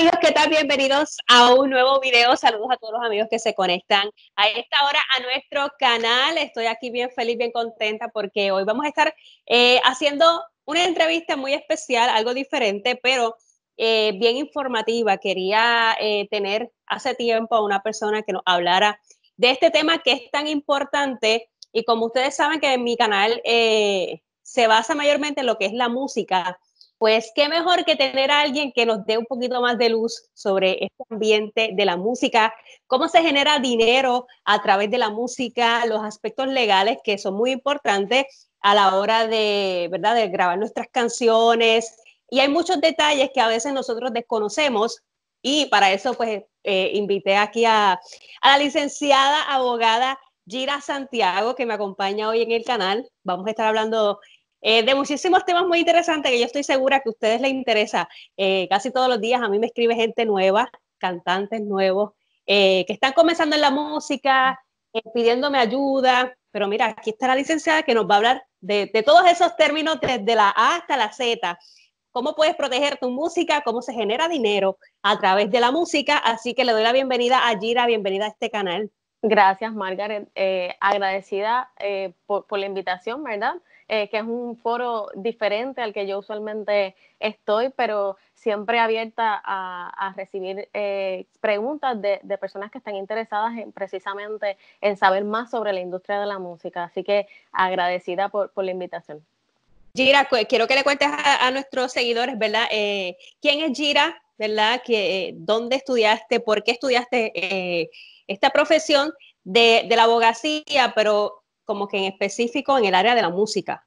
Amigos, ¿qué tal? Bienvenidos a un nuevo video. Saludos a todos los amigos que se conectan a esta hora a nuestro canal. Estoy aquí bien feliz, bien contenta porque hoy vamos a estar eh, haciendo una entrevista muy especial, algo diferente, pero eh, bien informativa. Quería eh, tener hace tiempo a una persona que nos hablara de este tema que es tan importante y como ustedes saben que mi canal se basa mayormente en lo que es la música pues qué mejor que tener a alguien que nos dé un poquito más de luz sobre este ambiente de la música, cómo se genera dinero a través de la música, los aspectos legales que son muy importantes a la hora de, ¿verdad? grabar nuestras canciones. Y hay muchos detalles que a veces nosotros desconocemos y para eso pues eh, invité aquí a la licenciada abogada Gira Santiago que me acompaña hoy en el canal. Vamos a estar hablando eh, de muchísimos temas muy interesantes que yo estoy segura que a ustedes les interesa. Eh, casi todos los días a mí me escribe gente nueva, cantantes nuevos, eh, que están comenzando en la música, pidiéndome ayuda. Pero mira, aquí está la licenciada que nos va a hablar de, todos esos términos desde la A hasta la Z. Cómo puedes proteger tu música, cómo se genera dinero a través de la música. Así que le doy la bienvenida a Gira, bienvenida a este canal. Gracias, Margaret. agradecida por la invitación, ¿verdad? Eh, que es un foro diferente al que yo usualmente estoy, pero siempre abierta a, recibir eh, preguntas de, personas que están interesadas precisamente en saber más sobre la industria de la música. Así que agradecida por, la invitación. Gira, quiero que le cuentes a, nuestros seguidores, ¿verdad? Eh, ¿Quién es Gira? ¿Verdad? Que, ¿Dónde estudiaste? ¿Por qué estudiaste esta profesión de, de la abogacía? Pero como que en específico en el área de la música.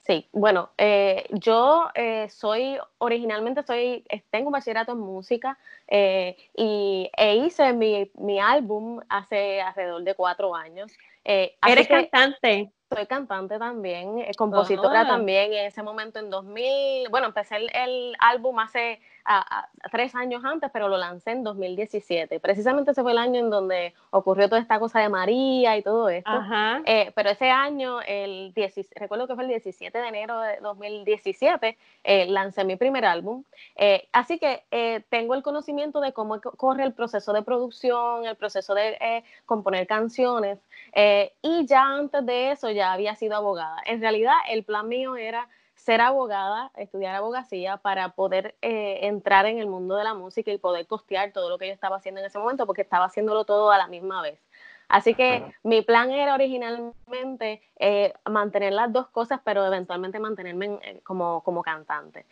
Sí, bueno, eh, yo eh, soy, originalmente soy, eh, tengo un bachillerato en música y e hice mi, álbum hace alrededor de cuatro años. ¿Eres cantante? Soy cantante también, ah. compositora también, en ese momento en 2000, bueno, empecé el álbum hace a, tres años antes, pero lo lancé en 2017. Precisamente ese fue el año en donde ocurrió toda esta cosa de María y todo esto. Eh, pero ese año, el recuerdo que fue el 17 de enero de 2017, eh, lancé mi primer álbum. Eh, así que tengo el conocimiento de cómo corre el proceso de producción, el proceso de componer canciones. y ya antes de eso ya había sido abogada. En realidad, el plan mío era ser abogada, estudiar abogacía para poder eh, entrar en el mundo de la música y poder costear todo lo que yo estaba haciendo en ese momento, porque estaba haciéndolo todo a la misma vez. Así que mi plan era originalmente eh, mantener las dos cosas, pero eventualmente mantenerme eh, como, como, cantante.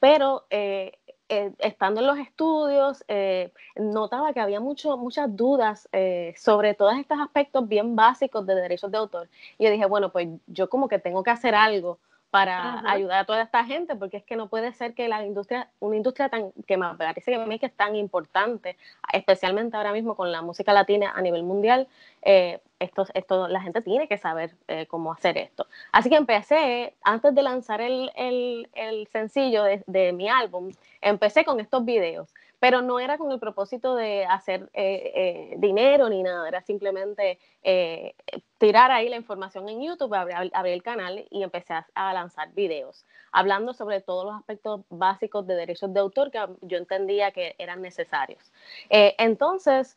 pero eh, eh, estando en los estudios, eh, notaba que había muchas dudas eh, sobre todos estos aspectos bien básicos de derechos de autor. Y yo dije, bueno, pues yo como que tengo que hacer algo para ayudar a toda esta gente, porque es que no puede ser que la industria, una industria tan, que me parece que es tan importante, especialmente ahora mismo con la música latina a nivel mundial, eh, esto, la gente tiene que saber eh, cómo hacer esto. Así que empecé, antes de lanzar el, el, sencillo de, de mi álbum, empecé con estos videos pero no era con el propósito de hacer eh, eh, dinero ni nada, era simplemente eh, tirar ahí la información en YouTube, abrir el canal y empecé a, lanzar videos, hablando sobre todos los aspectos básicos de derechos de autor que yo entendía que eran necesarios. entonces,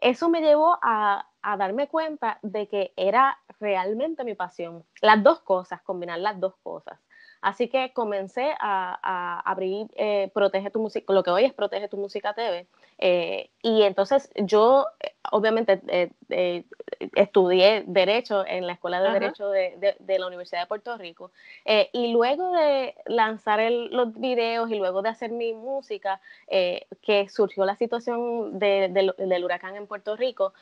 eso me llevó a darme cuenta de que era realmente mi pasión, las dos cosas, combinar las dos cosas. Así que comencé a, abrir eh, Protege tu Música, lo que hoy es Protege tu Música TV. Eh, y entonces yo, eh, obviamente, estudié Derecho en la Escuela de Derecho de, la Universidad de Puerto Rico. y luego de lanzar los videos y luego de hacer mi música, que surgió la situación del huracán en Puerto Rico,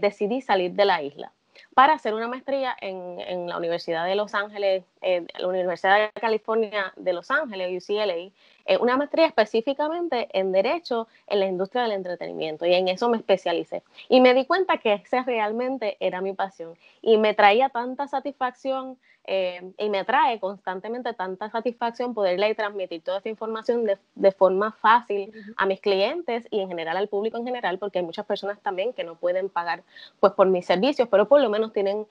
decidí salir de la isla para hacer una maestría en, en la Universidad de Los Ángeles, eh, la Universidad de California de Los Ángeles, UCLA, eh, una maestría específicamente en Derecho en la industria del entretenimiento y en eso me especialicé. Y me di cuenta que esa realmente era mi pasión y me traía tanta satisfacción eh, y me trae constantemente tanta satisfacción poderle transmitir toda esta información de, forma fácil a mis clientes y en general al público en general, porque hay muchas personas también que no pueden pagar pues por mis servicios, pero por lo menos tienen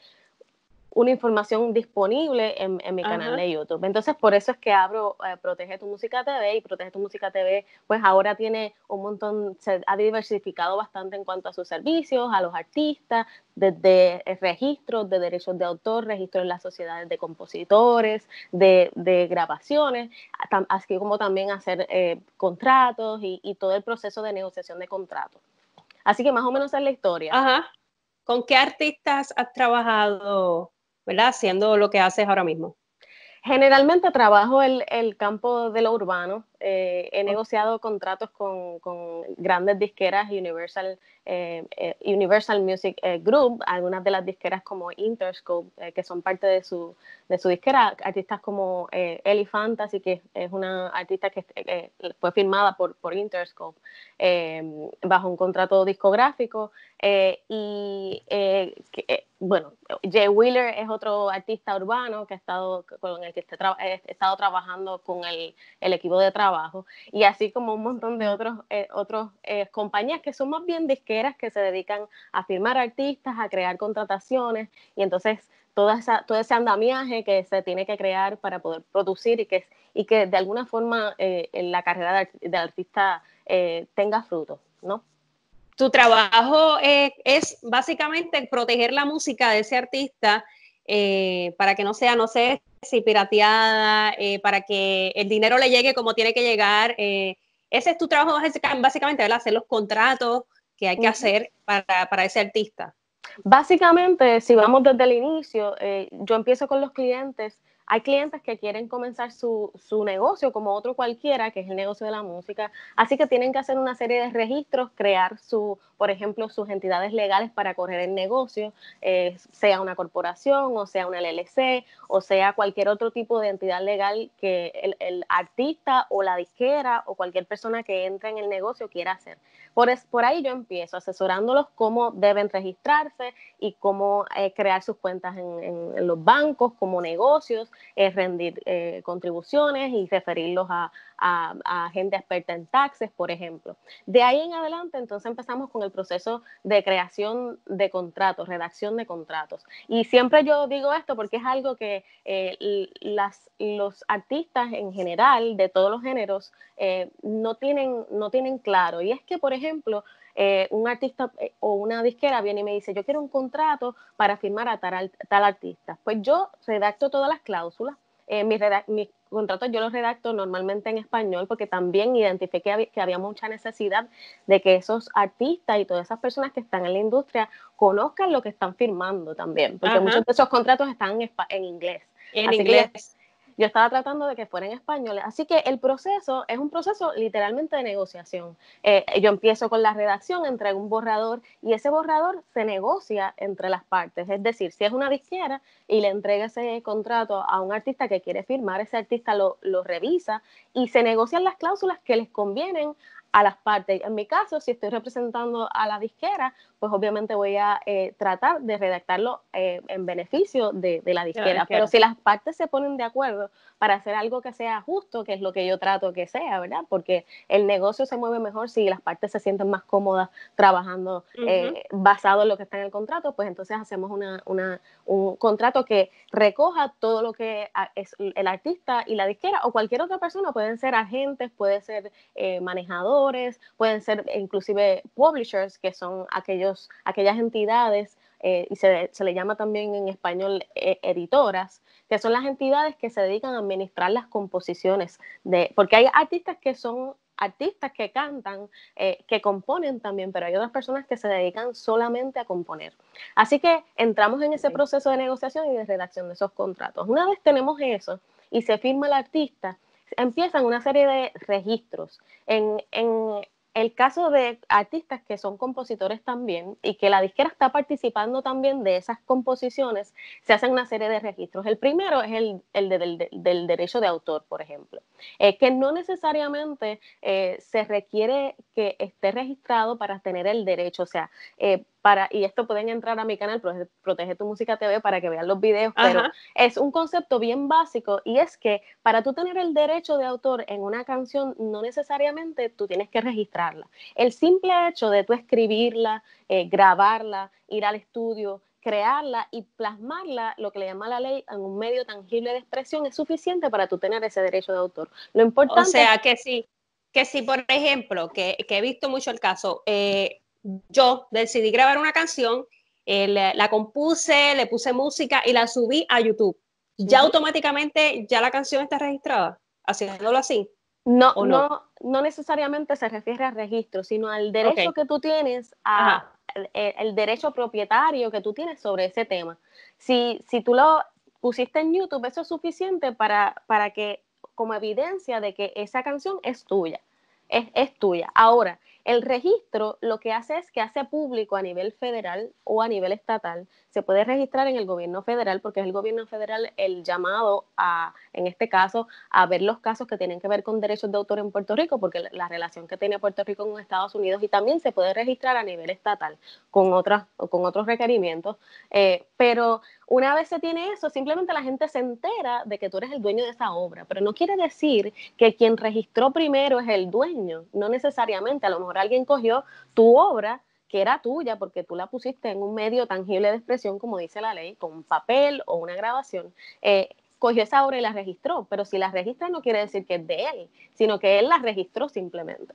una información disponible en, mi canal de YouTube. Entonces, por eso es que abro eh, Protege tu Música TV y Protege tu Música TV, pues ahora tiene un montón, se ha diversificado bastante en cuanto a sus servicios, a los artistas, desde registros de derechos de autor, registros en las sociedades de compositores, de, grabaciones, así como también hacer eh, contratos y, y todo el proceso de negociación de contratos. Así que más o menos es la historia. Ajá. ¿Con qué artistas has trabajado ¿verdad? Haciendo lo que haces ahora mismo. Generalmente trabajo el, el campo de lo urbano, eh, he negociado contratos con, grandes disqueras Universal, eh, eh, Universal Music Group, algunas de las disqueras como Interscope, que son parte de su, de su disquera, artistas como Ellie Fantasy, que es una artista que fue firmada por, Interscope bajo un contrato discográfico. y bueno, Jay Wheeler es otro artista urbano que ha estado con el que he estado trabajando con el equipo de trabajo y así como un montón de otros, eh, otros eh, compañías que son más bien disqueras que se dedican a firmar artistas, a crear contrataciones y entonces toda esa, todo ese andamiaje que se tiene que crear para poder producir y que, y que de alguna forma eh, en la carrera de artista tenga fruto, ¿no? Tu trabajo es básicamente proteger la música de ese artista para que no sea, no sé, y pirateada, eh, para que el dinero le llegue como tiene que llegar. Eh, ese es tu trabajo básicamente, ¿verdad? Hacer los contratos que hay que hacer para, ese artista. Básicamente, si vamos desde el inicio, eh, yo empiezo con los clientes. Hay clientes que quieren comenzar su negocio como otro cualquiera, que es el negocio de la música. Así que tienen que hacer una serie de registros, crear su por ejemplo, sus entidades legales para correr el negocio, eh, sea una corporación o sea una LLC o sea cualquier otro tipo de entidad legal que el, artista o la disquera o cualquier persona que entre en el negocio quiera hacer. Por, por ahí yo empiezo asesorándolos cómo deben registrarse y cómo eh, crear sus cuentas en, los bancos como negocios, eh, rendir eh, contribuciones y referirlos a, a, gente experta en taxes, por ejemplo. De ahí en adelante, entonces empezamos con el proceso de creación de contratos, redacción de contratos. Y siempre yo digo esto porque es algo que eh, las, los artistas en general, de todos los géneros, eh, no, tienen, no tienen claro. Y es que, por ejemplo, eh, un artista o una disquera viene y me dice, yo quiero un contrato para firmar a tal, artista. Pues yo redacto todas las cláusulas, contratos yo los redacto normalmente en español porque también identifiqué que había, mucha necesidad de que esos artistas y todas esas personas que están en la industria conozcan lo que están firmando también, porque muchos de esos contratos están en, en inglés. En inglés yo estaba tratando de que fueran españoles. Así que el proceso es un proceso literalmente de negociación. Eh, yo empiezo con la redacción, entrego un borrador y ese borrador se negocia entre las partes. Es decir, si es una disquera y le entrega ese contrato a un artista que quiere firmar, ese artista lo, lo revisa y se negocian las cláusulas que les convienen a las partes. En mi caso, si estoy representando a la disquera, pues obviamente voy a eh, tratar de redactarlo eh, en beneficio de, la disquera. Pero si las partes se ponen de acuerdo para hacer algo que sea justo, que es lo que yo trato que sea, ¿verdad? Porque el negocio se mueve mejor si las partes se sienten más cómodas trabajando eh, basado en lo que está en el contrato, pues entonces hacemos una, un contrato que recoja todo lo que es el artista y la disquera o cualquier otra persona, pueden ser agentes, pueden ser manejadores, pueden ser inclusive publishers, que son aquellos aquellas entidades, eh, y se, le llama también en español eh, editoras, que son las entidades que se dedican a administrar las composiciones, de, porque hay artistas que son artistas que cantan, eh, que componen también, pero hay otras personas que se dedican solamente a componer. Así que entramos en ese proceso de negociación y de redacción de esos contratos. Una vez tenemos eso y se firma el artista, empiezan una serie de registros. En, en, el caso de artistas que son compositores también y que la disquera está participando también de esas composiciones, se hacen una serie de registros. El primero es el, del, derecho de autor, por ejemplo, eh, que no necesariamente eh, se requiere que esté registrado para tener el derecho, o sea, eh, para, y esto pueden entrar a mi canal, Protege tu Música TV, para que vean los videos, pero es un concepto bien básico y es que para tú tener el derecho de autor en una canción, no necesariamente tú tienes que registrarla. El simple hecho de tú escribirla, eh, grabarla, ir al estudio, crearla y plasmarla, lo que le llama la ley, en un medio tangible de expresión, es suficiente para tú tener ese derecho de autor. Lo importante... O sea, que sí, que si, por ejemplo, que, he visto mucho el caso, eh, yo decidí grabar una canción, eh, la, compuse, le puse música y la subí a YouTube. Ya automáticamente ya la canción está registrada, haciéndolo así. No, no, no? necesariamente se refiere al registro, sino al derecho que tú tienes a, el, derecho propietario que tú tienes sobre ese tema. Si, tú lo pusiste en YouTube, eso es suficiente para, que, como evidencia de que esa canción es tuya, es tuya. Ahora, el registro lo que hace es que hace público a nivel federal o a nivel estatal. Se puede registrar en el gobierno federal porque es el gobierno federal el llamado a, en este caso, a ver los casos que tienen que ver con derechos de autor en Puerto Rico, porque la, relación que tiene Puerto Rico con Estados Unidos y también se puede registrar a nivel estatal con, otras, con otros requerimientos. Eh, pero una vez se tiene eso, simplemente la gente se entera de que tú eres el dueño de esa obra, pero no quiere decir que quien registró primero es el dueño, no necesariamente, a lo mejor alguien cogió tu obra que era tuya porque tú la pusiste en un medio tangible de expresión, como dice la ley, con papel o una grabación. Eh, cogió esa obra y la registró, pero si la registra no quiere decir que es de él, sino que él la registró simplemente.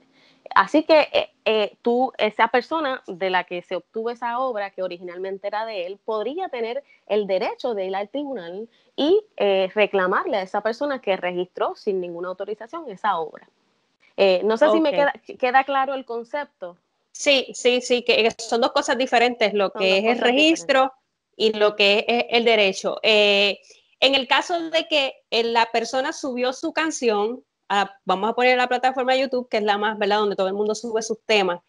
Así que eh, eh, tú, esa persona de la que se obtuvo esa obra, que originalmente era de él, podría tener el derecho de ir al tribunal y reclamarle a esa persona que registró sin ninguna autorización esa obra. Eh, no sé si me queda, queda claro el concepto. Sí, sí, sí, que son dos cosas diferentes, lo que es el registro y lo que es el derecho. Eh, en el caso de que eh, la persona subió su canción, ah, vamos a poner la plataforma de YouTube, que es la más, ¿verdad?, donde todo el mundo sube sus temas.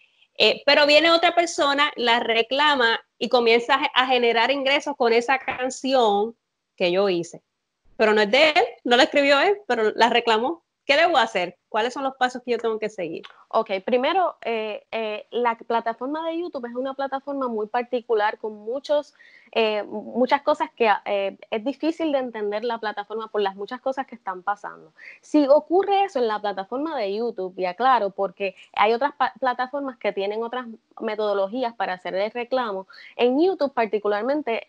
pero viene otra persona, la reclama y comienza a generar ingresos con esa canción que yo hice. Pero no es de él, no la escribió él, pero la reclamó. ¿Qué debo hacer? ¿Cuáles son los pasos que yo tengo que seguir? Ok, primero, eh, eh, la plataforma de YouTube es una plataforma muy particular con muchos, eh, muchas cosas que es difícil de entender la plataforma por las muchas cosas que están pasando. Si ocurre eso en la plataforma de YouTube, ya claro, porque hay otras plataformas que tienen otras metodologías para hacer el reclamo, en YouTube particularmente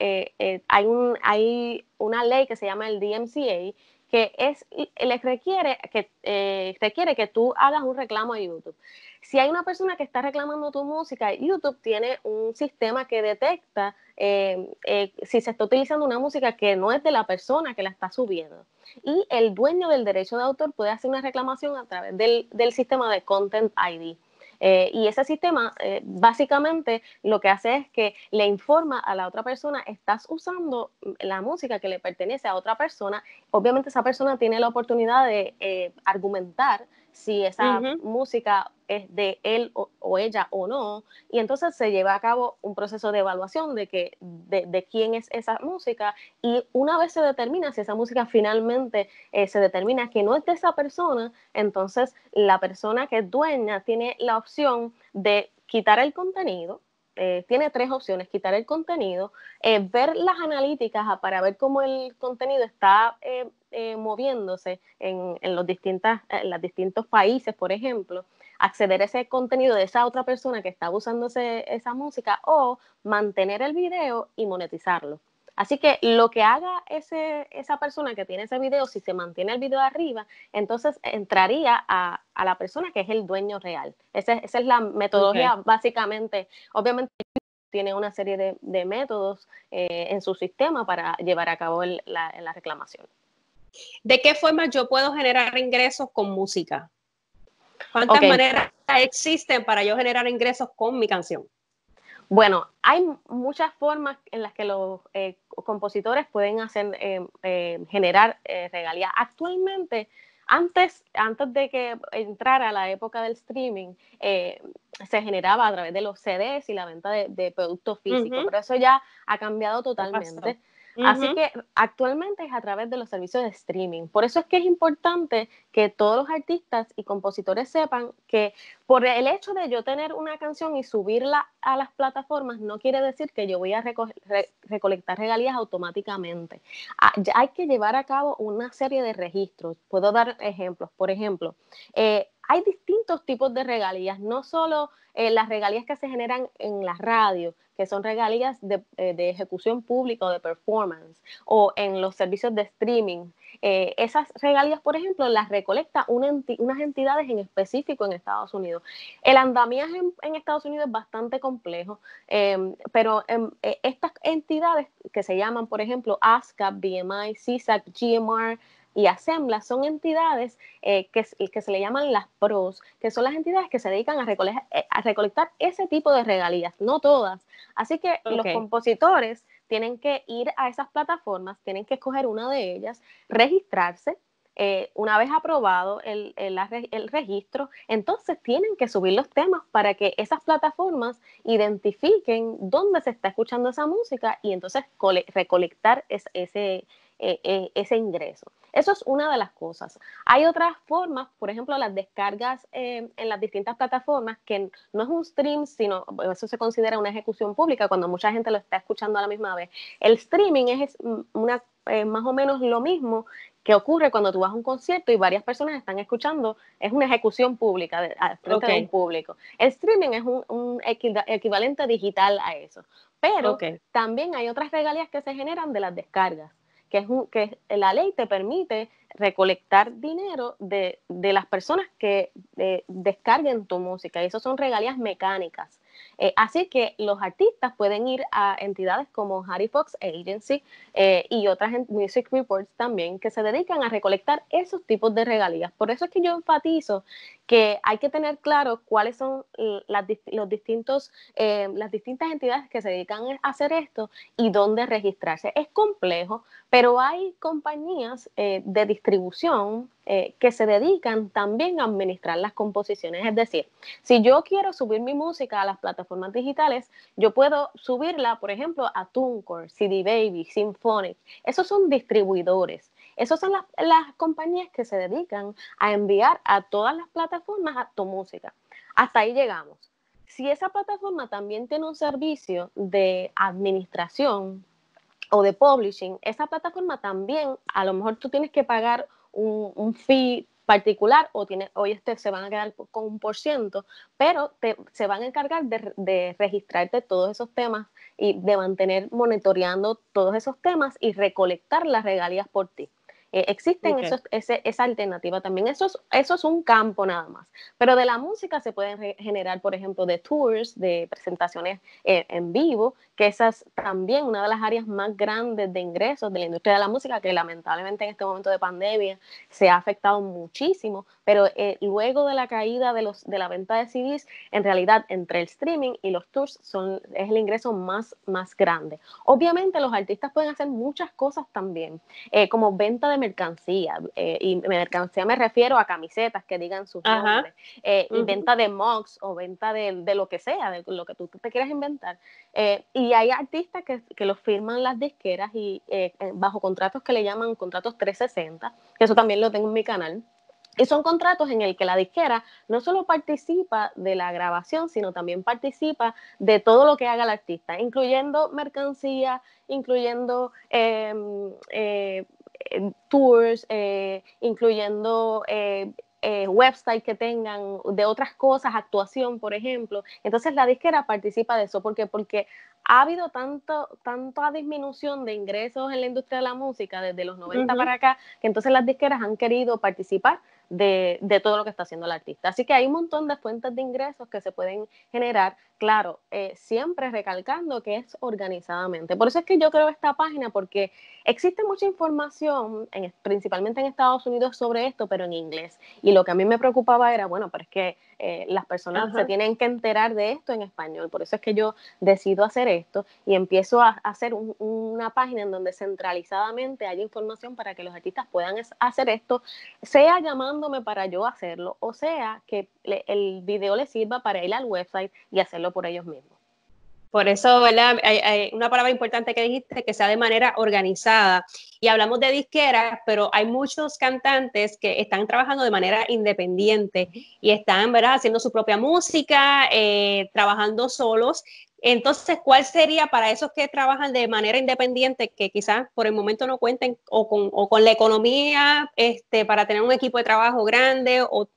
hay, un, hay una ley que se llama el DMCA que es, les requiere que, eh, requiere que tú hagas un reclamo a YouTube. Si hay una persona que está reclamando tu música, YouTube tiene un sistema que detecta eh, eh, si se está utilizando una música que no es de la persona que la está subiendo. Y el dueño del derecho de autor puede hacer una reclamación a través del sistema de Content ID. Eh, y ese sistema eh, básicamente lo que hace es que le informa a la otra persona, estás usando la música que le pertenece a otra persona, obviamente esa persona tiene la oportunidad de eh, argumentar si esa música es de él o, ella o no. Y entonces se lleva a cabo un proceso de evaluación de, que, de, quién es esa música y una vez se determina si esa música finalmente eh, se determina que no es de esa persona, entonces la persona que es dueña tiene la opción de quitar el contenido eh, tiene tres opciones, quitar el contenido, eh, ver las analíticas ah, para ver cómo el contenido está eh, moviéndose en, los, distintas, los distintos países, por ejemplo, acceder a ese contenido de esa otra persona que está usando esa música o mantener el video y monetizarlo. Así que lo que haga esa persona que tiene ese video, si se mantiene el video arriba, entonces entraría a, la persona que es el dueño real. Esa, es la metodología básicamente. Obviamente tiene una serie de, métodos eh, en su sistema para llevar a cabo la, reclamación. ¿De qué forma yo puedo generar ingresos con música? ¿Cuántas maneras existen para yo generar ingresos con mi canción? Bueno, hay muchas formas en las que los eh, compositores pueden hacer, em, em, generar eh, regalías. Actualmente, antes, antes de que entrara la época del streaming, eh, se generaba a través de los CDs y la venta de, productos físicos, pero eso ya ha cambiado totalmente. Así que actualmente es a través de los servicios de streaming. Por eso es que es importante que todos los artistas y compositores sepan que por el hecho de yo tener una canción y subirla a las plataformas no quiere decir que yo voy a recolectar regalías automáticamente. Ah, hay que llevar a cabo una serie de registros. Puedo dar ejemplos. Por ejemplo, eh, hay distintos tipos de regalías, no solo eh, las regalías que se generan en la radio, que son regalías de, eh, ejecución pública o de performance, o en los servicios de streaming. Eh, esas regalías, por ejemplo, las recolecta unas entidades en específico en Estados Unidos. El andamiaje en, Estados Unidos es bastante complejo, em, pero em, estas entidades que se llaman, por ejemplo, ASCAP, BMI, CISAC, GMR, y ASEMBLA son entidades eh, que, se le llaman las PROS, que son las entidades que se dedican a, eh, recolectar ese tipo de regalías, no todas. Así que los compositores tienen que ir a esas plataformas, tienen que escoger una de ellas, registrarse, eh, una vez aprobado el, registro, entonces tienen que subir los temas para que esas plataformas identifiquen dónde se está escuchando esa música y entonces recolectar ese, ese ingreso. Eso es una de las cosas. Hay otras formas, por ejemplo, las descargas eh, en las distintas plataformas, que no es un stream, sino eso se considera una ejecución pública cuando mucha gente lo está escuchando a la misma vez. El streaming es una, eh, más o menos lo mismo que ocurre cuando tú vas a un concierto y varias personas están escuchando, es una ejecución pública frente a un público. El streaming es un, equivalente digital a eso. Pero también hay otras regalías que se generan de las descargas que, que la ley te permite recolectar dinero de, las personas que eh, descarguen tu música y eso son regalías mecánicas. Eh, así que los artistas pueden ir a entidades como Harry Fox e Agency eh, y otras Music Reports también que se dedican a recolectar esos tipos de regalías. Por eso es que yo enfatizo que hay que tener claro cuáles son eh, las, distintas entidades que se dedican a hacer esto y dónde registrarse. Es complejo, pero hay compañías eh, de distribución eh, que se dedican también a administrar las composiciones. Es decir, si yo quiero subir mi música a las plataformas digitales, yo puedo subirla, por ejemplo, a TuneCore, CD Baby, Symphonic. Esos son distribuidores. Esas son las, compañías que se dedican a enviar a todas las plataformas a tu música. Hasta ahí llegamos. Si esa plataforma también tiene un servicio de administración o de publishing, esa plataforma también, a lo mejor tú tienes que pagar un, un fee particular o tiene, hoy este, se van a quedar con un por ciento, pero te, se van a encargar de, de, registrarte todos esos temas y de mantener monitoreando todos esos temas y recolectar las regalías por ti. Eh, existen esa alternativa también. Eso es, eso es un campo nada más. Pero de la música se pueden generar, por ejemplo, de tours, de presentaciones eh, en vivo, que esa es también una de las áreas más grandes de ingresos de la industria de la música, que lamentablemente en este momento de pandemia se ha afectado muchísimo, pero eh, luego de la caída de, los, de la venta de CDs, en realidad entre el streaming y los tours son, es el ingreso más, más grande. Obviamente los artistas pueden hacer muchas cosas también, eh, como venta de mercancía. Eh, y mercancía me refiero a camisetas que digan sus nombres. venta de mugs o venta de, lo que sea, de lo que tú te quieras inventar. y hay artistas que, que los firman las disqueras y bajo contratos que le llaman contratos 360, que eso también lo tengo en mi canal. Y son contratos en el que la disquera no solo participa de la grabación, sino también participa de todo lo que haga el artista, incluyendo mercancía, incluyendo em, eh, tours, eh, incluyendo eh, websites que tengan de otras cosas, actuación, por ejemplo. Entonces la disquera participa de eso, ¿por qué? Porque ha habido tanto, tanta disminución de ingresos en la industria de la música desde los 90 para acá, que entonces las disqueras han querido participar de, todo lo que está haciendo el artista. Así que hay un montón de fuentes de ingresos que se pueden generar, claro, eh, siempre recalcando que es organizadamente. Por eso es que yo creo esta página, porque existe mucha información, principalmente en Estados Unidos, sobre esto, pero en inglés. Y lo que a mí me preocupaba era, bueno, pero es que eh, las personas se tienen que enterar de esto en español. Por eso es que yo decido hacer esto y empiezo a hacer una página en donde centralizadamente hay información para que los artistas puedan hacer esto, sea llamándome para yo hacerlo o sea que el video les sirva para ir al website y hacerlo por ellos mismos. Por eso, ¿verdad? Hay, una palabra importante que dijiste, que sea de manera organizada. Y hablamos de disqueras, pero hay muchos cantantes que están trabajando de manera independiente y están, ¿verdad?, haciendo su propia música, eh, trabajando solos. Entonces, ¿cuál sería para esos que trabajan de manera independiente, que quizás por el momento no cuenten o con, la economía este, para tener un equipo de trabajo grande o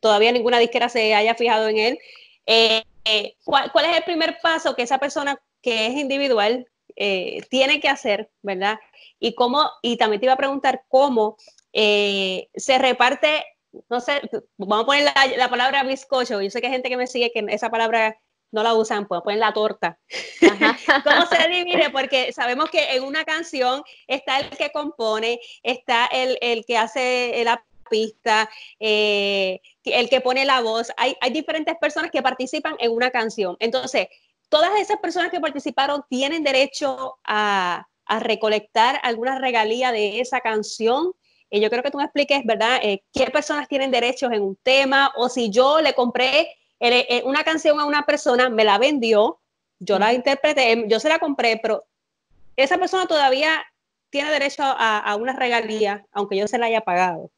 todavía ninguna disquera se haya fijado en él? Eh, eh, ¿cuál, es el primer paso que esa persona que es individual eh, tiene que hacer, verdad? Y cómo, y también te iba a preguntar cómo eh, se reparte, no sé, vamos a poner la, palabra bizcocho, yo sé que hay gente que me sigue que esa palabra no la usan, pues ponen la torta. ¿Cómo se divide? Porque sabemos que en una canción está el que compone, está el, el que hace la pista, eh, el que pone la voz. Hay, diferentes personas que participan en una canción. Entonces, todas esas personas que participaron tienen derecho a, recolectar alguna regalía de esa canción. y eh, yo creo que tú me expliques, ¿verdad? Eh, ¿Qué personas tienen derechos en un tema? O si yo le compré una canción a una persona, me la vendió, yo la interpreté, em, yo se la compré, pero esa persona todavía tiene derecho a una regalía, aunque yo se la haya pagado.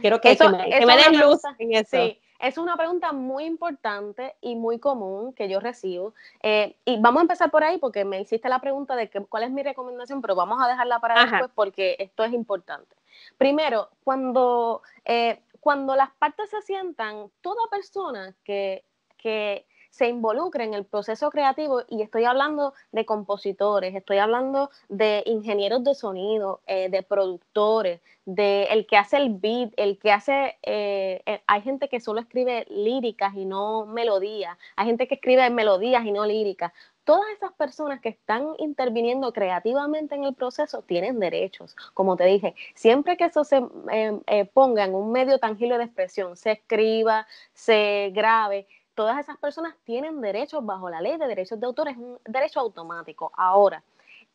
Quiero que, me, luz Sí, es una pregunta muy importante y muy común que yo recibo. Eh, y vamos a empezar por ahí porque me hiciste la pregunta de cuál es mi recomendación, pero vamos a dejarla para después porque esto es importante. Primero, cuando, eh, cuando las partes se sientan, toda persona que, que se involucre en el proceso creativo y estoy hablando de compositores, estoy hablando de ingenieros de sonido, eh, de productores, de el que hace el beat, el que hace, eh, eh, hay gente que solo escribe líricas y no melodías, hay gente que escribe melodías y no líricas. Todas esas personas que están interviniendo creativamente en el proceso tienen derechos. Como te dije, siempre que eso se em, ponga en un medio tangible de expresión, se escriba, se grabe, todas esas personas tienen derechos bajo la ley de derechos de autor, es un derecho automático. Ahora,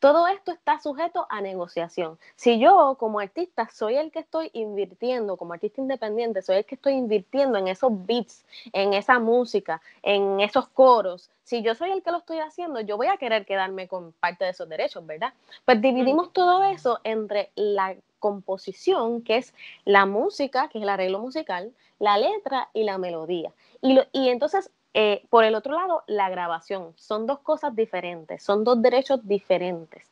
todo esto está sujeto a negociación. Si yo como artista soy el que estoy invirtiendo, como artista independiente, soy el que estoy invirtiendo en esos beats, en esa música, en esos coros, si yo soy el que lo estoy haciendo, yo voy a querer quedarme con parte de esos derechos, ¿verdad? Pues dividimos todo eso entre la composición, que es la música, que es el arreglo musical, la letra y la melodía. Y, y entonces, eh, por el otro lado, la grabación. Son dos cosas diferentes, son dos derechos diferentes.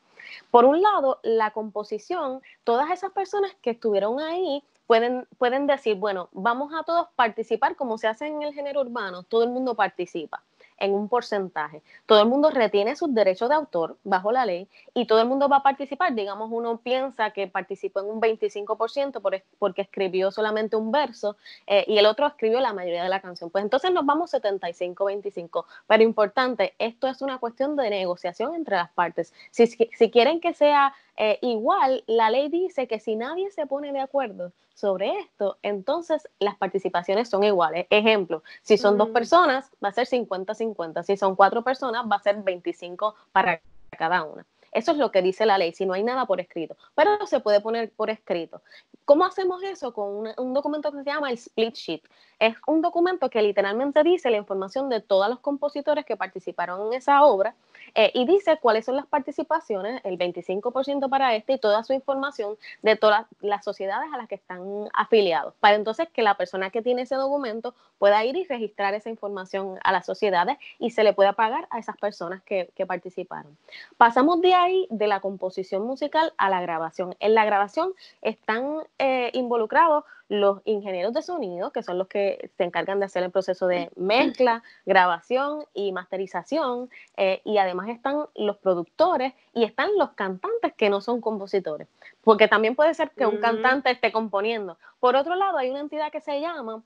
Por un lado, la composición, todas esas personas que estuvieron ahí pueden, pueden decir, bueno, vamos a todos participar como se hace en el género urbano, todo el mundo participa en un porcentaje. Todo el mundo retiene sus derechos de autor bajo la ley y todo el mundo va a participar. Digamos, uno piensa que participó en un 25% porque escribió solamente un verso eh, y el otro escribió la mayoría de la canción. Pues entonces nos vamos 75-25. Pero importante, esto es una cuestión de negociación entre las partes. Si, si quieren que sea eh, igual, la ley dice que si nadie se pone de acuerdo, sobre esto, entonces las participaciones son iguales. Ejemplo, si son dos personas, va a ser 50-50. Si son cuatro personas, va a ser 25 para cada una. Eso es lo que dice la ley, si no hay nada por escrito, pero se puede poner por escrito. ¿Cómo hacemos eso? Con un, un documento que se llama el split sheet. Es un documento que literalmente dice la información de todos los compositores que participaron en esa obra eh, y dice cuáles son las participaciones, el 25% para este y toda su información de todas las sociedades a las que están afiliados, para entonces que la persona que tiene ese documento pueda ir y registrar esa información a las sociedades y se le pueda pagar a esas personas que, participaron. Pasamos de ahí de la composición musical a la grabación. En la grabación están eh, involucrados los ingenieros de sonido, que son los que se encargan de hacer el proceso de mezcla, grabación y masterización, eh, y además están los productores y están los cantantes que no son compositores, porque también puede ser que un mm. cantante esté componiendo. Por otro lado, hay una entidad que se llama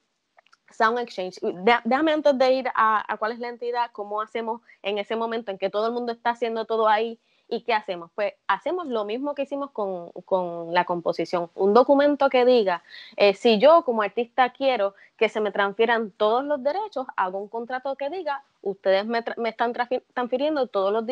Sound Exchange. déjame antes de ir a, cuál es la entidad, cómo hacemos en ese momento en que todo el mundo está haciendo todo ahí ¿Y qué hacemos? Pues hacemos lo mismo que hicimos con, con la composición. Un documento que diga, eh, si yo como artista quiero que se me transfieran todos los derechos, hago un contrato que diga, ustedes me, están transfiriendo todos los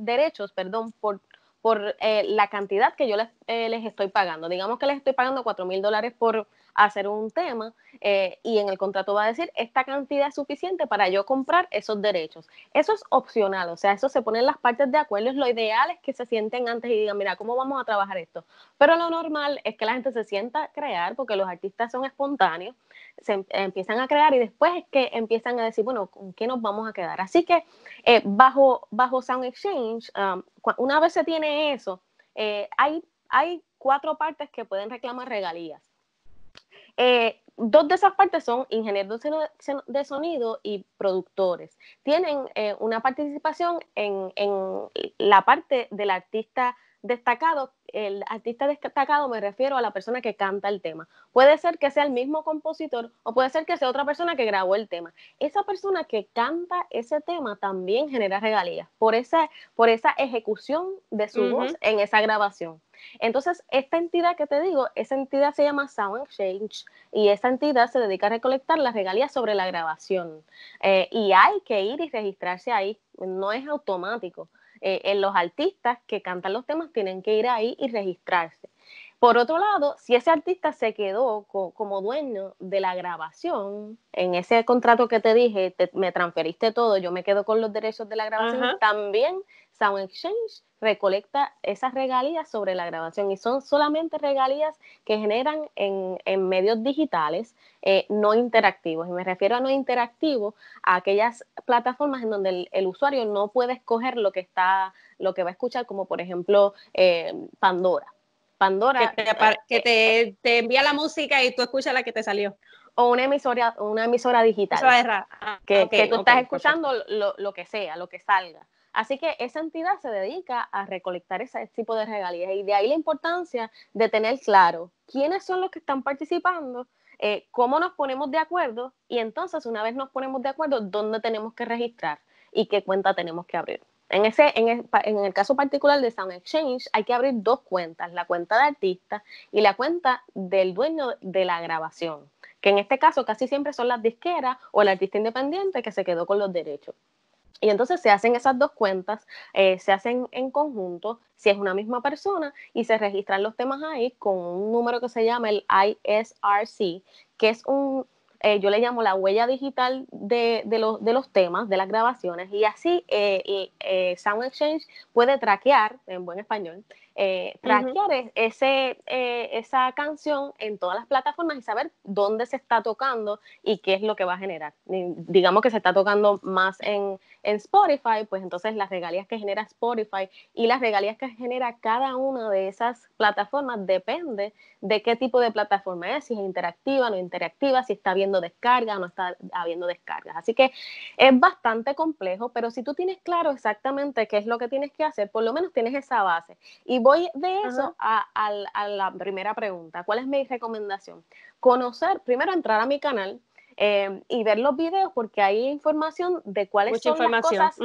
derechos perdón, por por eh, la cantidad que yo eh, les, estoy pagando. Digamos que les estoy pagando 4 mil dólares por hacer un tema eh, y en el contrato va a decir esta cantidad es suficiente para yo comprar esos derechos. Eso es opcional, o sea, eso se pone en las partes de acuerdos. Lo ideal es que se sienten antes y digan, mira, ¿cómo vamos a trabajar esto? Pero lo normal es que la gente se sienta a crear porque los artistas son espontáneos se em, empiezan a crear y después es que empiezan a decir, bueno, ¿con qué nos vamos a quedar? Así que eh, bajo, bajo Sound Exchange, um, una vez se tiene eso, eh, hay, hay cuatro partes que pueden reclamar regalías. Eh, dos de esas partes son ingenieros de sonido y productores. Tienen una participación en, en, la parte del artista destacado, el artista destacado me refiero a la persona que canta el tema. Puede ser que sea el mismo compositor o puede ser que sea otra persona que grabó el tema. Esa persona que canta ese tema también genera regalías por esa, por esa ejecución de su voz en esa grabación. Entonces, esta entidad que te digo, esa entidad se llama Sound Exchange y esa entidad se dedica a recolectar las regalías sobre la grabación. Eh, y hay que ir y registrarse ahí, no es automático eh, los artistas que cantan los temas tienen que ir ahí y registrarse. Por otro lado, si ese artista se quedó como dueño de la grabación, en ese contrato que te dije, me transferiste todo, yo me quedo con los derechos de la grabación, también Sound Exchange recolecta esas regalías sobre la grabación y son solamente regalías que generan en, en medios digitales eh, no interactivos. Y me refiero a no interactivos a aquellas plataformas en donde el, usuario no puede escoger lo que está, lo que va a escuchar, como por ejemplo eh, Pandora. Pandora. Que, te, eh, que te, envía la música y tú escuchas la que te salió. O una emisora, una emisora digital. Ah, que, que, tú estás escuchando lo que sea, lo que salga. Así que esa entidad se dedica a recolectar ese tipo de regalías y de ahí la importancia de tener claro quiénes son los que están participando, eh, cómo nos ponemos de acuerdo y entonces una vez nos ponemos de acuerdo, dónde tenemos que registrar y qué cuenta tenemos que abrir. En, ese, en, el, caso particular de Sound Exchange hay que abrir dos cuentas, la cuenta de artista y la cuenta del dueño de la grabación, que en este caso casi siempre son las disqueras o el artista independiente que se quedó con los derechos. Y entonces se hacen esas dos cuentas, eh, se hacen en conjunto, si es una misma persona, y se registran los temas ahí con un número que se llama el ISRC, que es un, eh, yo le llamo la huella digital de, los, de, los, temas, de las grabaciones, y así eh, Sound Exchange puede traquear, en buen español, traquear e, esa canción en todas las plataformas y saber dónde se está tocando y qué es lo que va a generar. digamos que se está tocando más en, en Spotify, pues entonces las regalías que genera Spotify y las regalías que genera cada una de esas plataformas depende de qué tipo de plataforma es, si es interactiva, o no interactiva, si está habiendo descarga o no está habiendo descargas. Así que es bastante complejo, pero si tú tienes claro exactamente qué es lo que tienes que hacer, por lo menos tienes esa base. Y voy de eso a la primera pregunta. ¿Cuál es mi recomendación? Conocer, primero entrar a mi canal, Em, y ver los videos porque hay información de cuáles son las cosas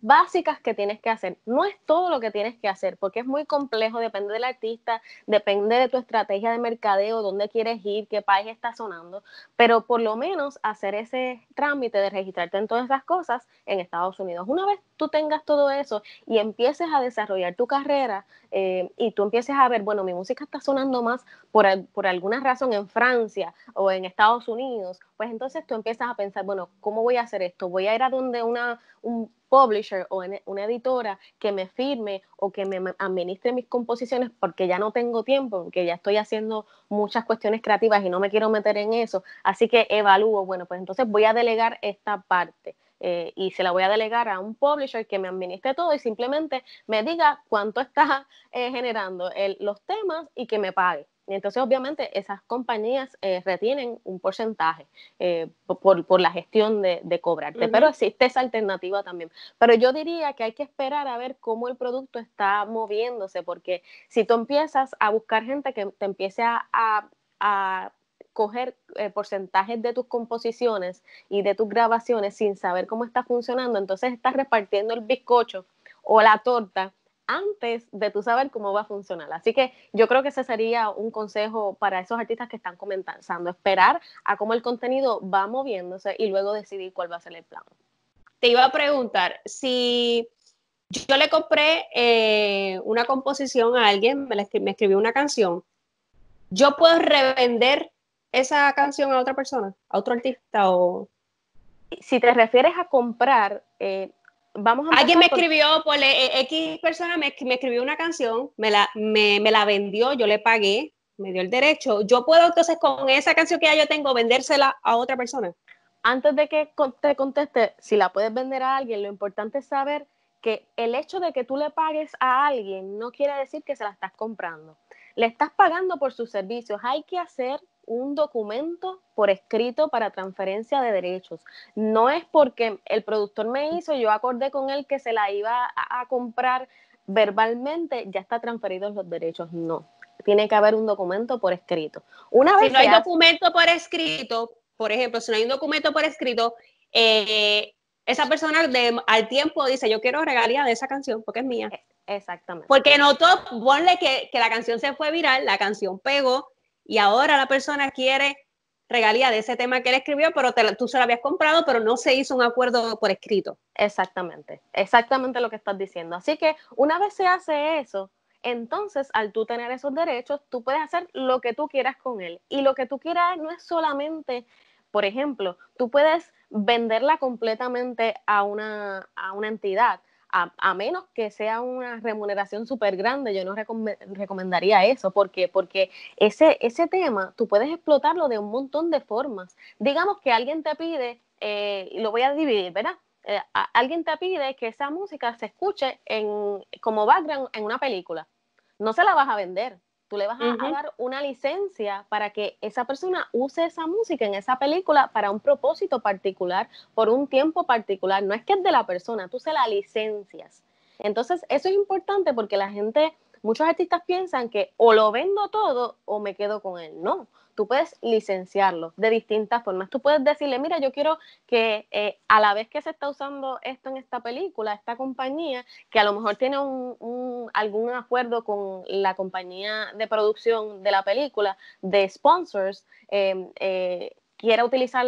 básicas que tienes que hacer. No es todo lo que tienes que hacer porque es muy complejo, depende del artista, depende de tu estrategia de mercadeo, dónde quieres ir, qué país está sonando, pero por lo menos hacer ese trámite de registrarte en todas esas cosas en Estados Unidos. Una vez tengas todo eso y empieces a desarrollar tu carrera eh, y tú empieces a ver, bueno, mi música está sonando más por, alguna razón en Francia o en Estados Unidos, pues entonces tú empiezas a pensar, bueno, ¿cómo voy a hacer esto? ¿Voy a ir a donde una, un publisher o una editora que me firme o que me administre mis composiciones porque ya no tengo tiempo, porque ya estoy haciendo muchas cuestiones creativas y no me quiero meter en eso. Así que evalúo, bueno, pues entonces voy a delegar esta parte. Eh, y se la voy a delegar a un publisher que me administre todo y simplemente me diga cuánto está eh, generando los temas y que me pague. Y entonces, obviamente, esas compañías eh, retienen un porcentaje por, la gestión de, de cobrarte, pero existe esa alternativa también. Pero yo diría que hay que esperar a ver cómo el producto está moviéndose, porque si tú empiezas a buscar gente que te empiece a coger eh, porcentajes de tus composiciones y de tus grabaciones sin saber cómo está funcionando, entonces estás repartiendo el bizcocho o la torta antes de tú saber cómo va a funcionar. Así que yo creo que ese sería un consejo para esos artistas que están comenzando, esperar a cómo el contenido va moviéndose y luego decidir cuál va a ser el plan. Te iba a preguntar, si yo le compré eh, una composición a alguien, me, me escribió una canción, yo puedo revender esa canción a otra persona, a otro artista o... Si te refieres a comprar, eh, vamos a... Alguien me escribió, por e, e, X persona me, escribió una canción, me la, me la vendió, yo le pagué, me dio el derecho. Yo puedo entonces con esa canción que ya yo tengo vendérsela a otra persona. Antes de que te conteste si la puedes vender a alguien, lo importante es saber que el hecho de que tú le pagues a alguien no quiere decir que se la estás comprando. Le estás pagando por sus servicios. Hay que hacer un documento por escrito para transferencia de derechos. No es porque el productor me hizo, yo acordé con él que se la iba a, comprar verbalmente, ya está transferidos los derechos. No, tiene que haber un documento por escrito. Una vez si no hay documento por escrito, por ejemplo, si no hay un documento por escrito, eh, esa persona de, al tiempo dice, yo quiero regalía de esa canción porque es mía. E, exactamente. Porque notó, ponle que, que la canción se fue viral, la canción pegó, y ahora la persona quiere regalía de ese tema que él escribió, pero tú se lo habías comprado, pero no se hizo un acuerdo por escrito. Exactamente, exactamente lo que estás diciendo. Así que una vez se hace eso, entonces al tú tener esos derechos, tú puedes hacer lo que tú quieras con él. Y lo que tú quieras no es solamente, por ejemplo, tú puedes venderla completamente a una, a una entidad, a, menos que sea una remuneración súper grande, yo no recomendaría eso, porque porque ese, ese tema tú puedes explotarlo de un montón de formas. Digamos que alguien te pide, eh, lo voy a dividir, ¿verdad? Eh, alguien te pide que esa música se escuche en, como background en una película. No se la vas a vender, Tú le vas a, dar una licencia para que esa persona use esa música en esa película para un propósito particular, por un tiempo particular. No es que es de la persona, tú se la licencias. Entonces, eso es importante porque la gente muchos artistas piensan que o lo vendo todo o me quedo con él. No, tú puedes licenciarlo de distintas formas. Tú puedes decirle, mira, yo quiero que eh, a la vez que se está usando esto en esta película, esta compañía, que a lo mejor tiene algún acuerdo con la compañía de producción de la película, de sponsors, em, eh, quiera utilizar